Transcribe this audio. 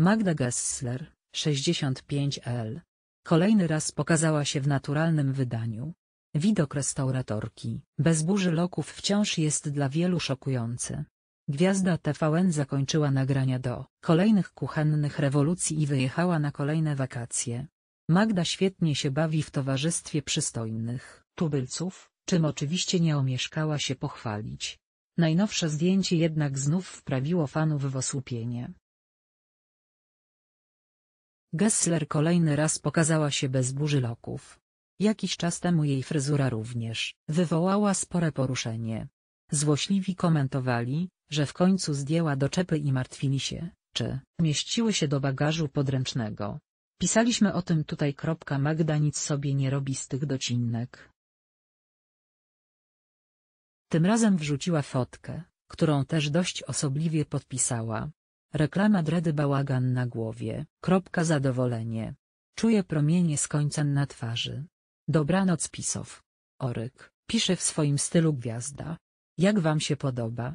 Magda Gessler, 65L. Kolejny raz pokazała się w naturalnym wydaniu. Widok restauratorki, bez burzy loków wciąż jest dla wielu szokujący. Gwiazda TVN zakończyła nagrania do kolejnych kuchennych rewolucji i wyjechała na kolejne wakacje. Magda świetnie się bawi w towarzystwie przystojnych tubylców, czym oczywiście nie omieszkała się pochwalić. Najnowsze zdjęcie jednak znów wprawiło fanów w osłupienie. Gessler kolejny raz pokazała się bez burzy loków. Jakiś czas temu jej fryzura również wywołała spore poruszenie. Złośliwi komentowali, że w końcu zdjęła doczepy i martwili się, czy mieściły się do bagażu podręcznego. Pisaliśmy o tym tutaj. Magda nic sobie nie robi z tych docinnek. Tym razem wrzuciła fotkę, którą też dość osobliwie podpisała. Reklama dredy bałagan na głowie. Kropka zadowolenie. Czuję promienie z skońca na twarzy. Dobranoc pisow. Oryk, pisze w swoim stylu gwiazda. Jak wam się podoba?